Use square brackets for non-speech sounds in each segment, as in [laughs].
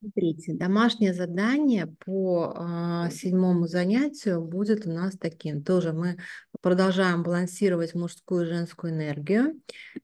Смотрите, домашнее задание по э, седьмому занятию будет у нас таким. Тоже мы продолжаем балансировать мужскую и женскую энергию.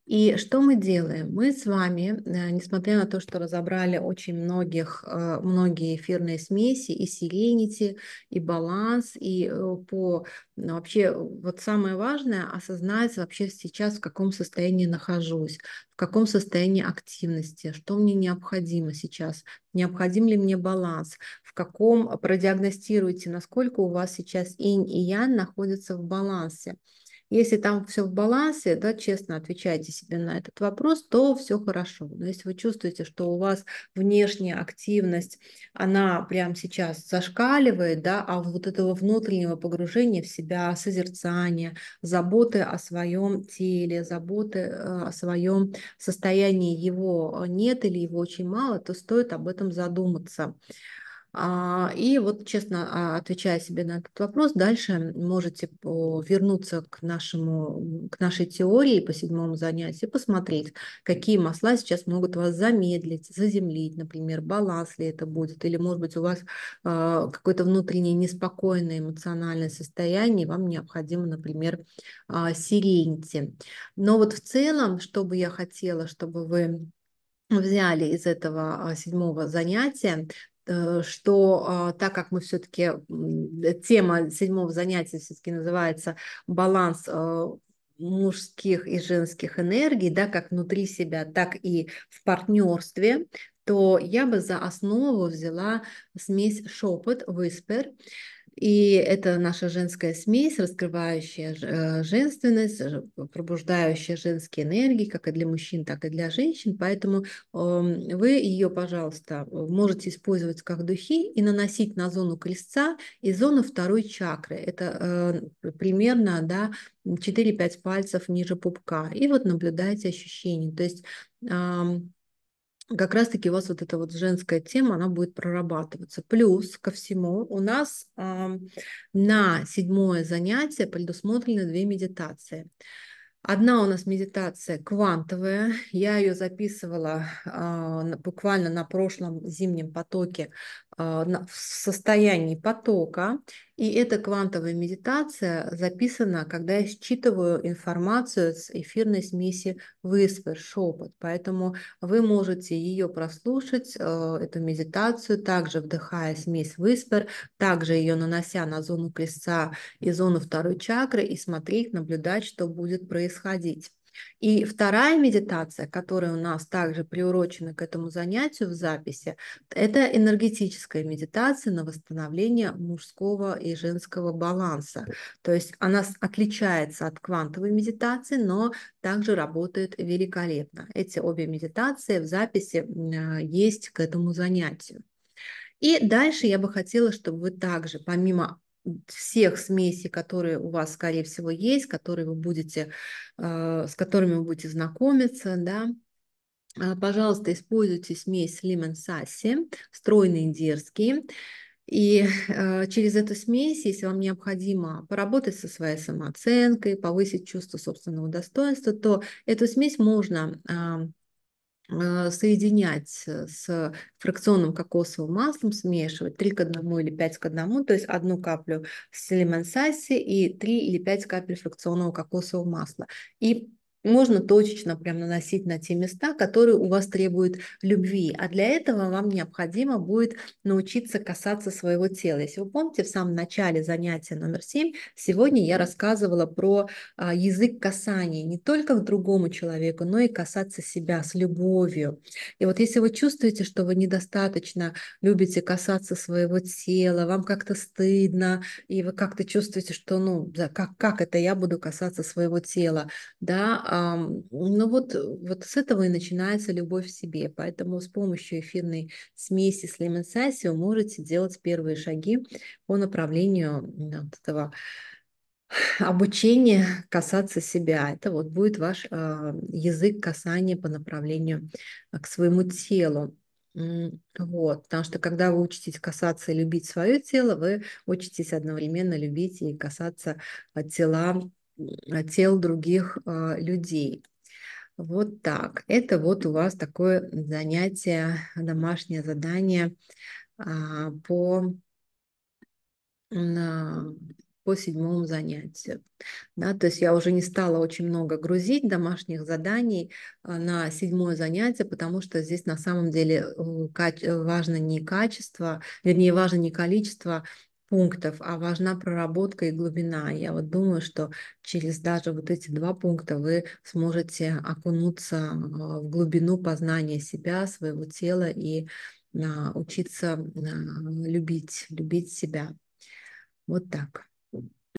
И что мы делаем? Мы с вами, э, несмотря на то, что разобрали очень многих, э, многие эфирные смеси, и селенити и баланс, и э, по ну, вообще вот самое важное осознать вообще сейчас, в каком состоянии нахожусь, каком состоянии активности, что мне необходимо сейчас, необходим ли мне баланс, в каком, а, продиагностируйте, насколько у вас сейчас инь и ян находятся в балансе. Если там все в балансе, да, честно отвечайте себе на этот вопрос, то все хорошо. Но если вы чувствуете, что у вас внешняя активность, она прямо сейчас зашкаливает, да, а вот этого внутреннего погружения в себя, созерцания, заботы о своем теле, заботы э, о своем состоянии его э, нет или его очень мало, то стоит об этом задуматься. А, и вот честно а, отвечая себе на этот вопрос, дальше можете вернуться к, нашему, к нашей теории по седьмому занятию, посмотреть, какие масла сейчас могут вас замедлить, заземлить, например, баланс ли это будет, или, может быть, у вас а, какое-то внутреннее неспокойное эмоциональное состояние, вам необходимо, например, сиреньте. Но вот в целом, что бы я хотела, чтобы вы взяли из этого седьмого занятия, Э, что а, так как мы все-таки, э, тема седьмого занятия все-таки называется «Баланс э, мужских и женских энергий, да, как внутри себя, так и в партнерстве, то я бы за основу взяла смесь шепот, whisper и это наша женская смесь, раскрывающая э, женственность, пробуждающая женские энергии, как и для мужчин, так и для женщин. Поэтому эм, вы ее, пожалуйста, э, можете использовать как духи и наносить на зону крестца и зону второй чакры. Это э, примерно да, 4-5 пальцев ниже пупка. И вот наблюдайте ощущения. То есть эм, как раз-таки у вас вот эта вот женская тема, она будет прорабатываться. Плюс ко всему у нас э, на седьмое занятие предусмотрены две медитации. Одна у нас медитация квантовая. Я ее записывала э, буквально на прошлом зимнем потоке а, в состоянии потока. И эта квантовая медитация записана, когда я считываю информацию с эфирной смеси «Высвер», «Шепот». Поэтому вы можете ее прослушать, а, эту медитацию, также вдыхая смесь «Высвер», также ее нанося на зону крестца и зону второй чакры и смотреть, наблюдать, что будет происходить. И вторая медитация, которая у нас также приурочена к этому занятию в записи, это энергетическая медитация на восстановление мужского и женского баланса. То есть она отличается от квантовой медитации, но также работает великолепно. Эти обе медитации в записи есть к этому занятию. И дальше я бы хотела, чтобы вы также, помимо всех смесей, которые у вас, скорее всего, есть, которые вы будете, э, с которыми вы будете знакомиться, да, а, Пожалуйста, используйте смесь лимон сасси, стройный и дерзкие. И э, через эту смесь, если вам необходимо поработать со своей самооценкой, повысить чувство собственного достоинства, то эту смесь можно Э, соединять э, с фракционным кокосовым маслом, смешивать 3 к 1 или 5 к 1, то есть одну каплю с лимонсаси и 3 или 5 капель фракционного кокосового масла. И можно точечно прям наносить на те места, которые у вас требуют любви. А для этого вам необходимо будет научиться касаться своего тела. Если вы помните, в самом начале занятия номер 7 сегодня я рассказывала про а, язык касания не только к другому человеку, но и касаться себя с любовью. И вот если вы чувствуете, что вы недостаточно любите касаться своего тела, вам как-то стыдно, и вы как-то чувствуете, что ну, как, как это я буду касаться своего тела, да, ну вот, вот с этого и начинается любовь к себе. Поэтому с помощью эфирной смеси с лимонсаси вы можете делать первые шаги по направлению вот этого [sighs] обучения [laughs] касаться себя. Это вот будет ваш а, язык касания по направлению а, к своему телу. Вот, потому что когда вы учитесь касаться и любить свое тело, вы учитесь одновременно любить и касаться а, тела тел других а, людей. Вот так. Это вот у вас такое занятие, домашнее задание а, по, по седьмому занятию. Да, то есть я уже не стала очень много грузить домашних заданий а, на седьмое занятие, потому что здесь на самом деле э, важно не качество, вернее, важно не количество пунктов, а важна проработка и глубина. Я вот думаю, что через даже вот эти два пункта вы сможете окунуться а, в глубину познания себя, своего тела и а, учиться а, любить, любить себя. Вот так.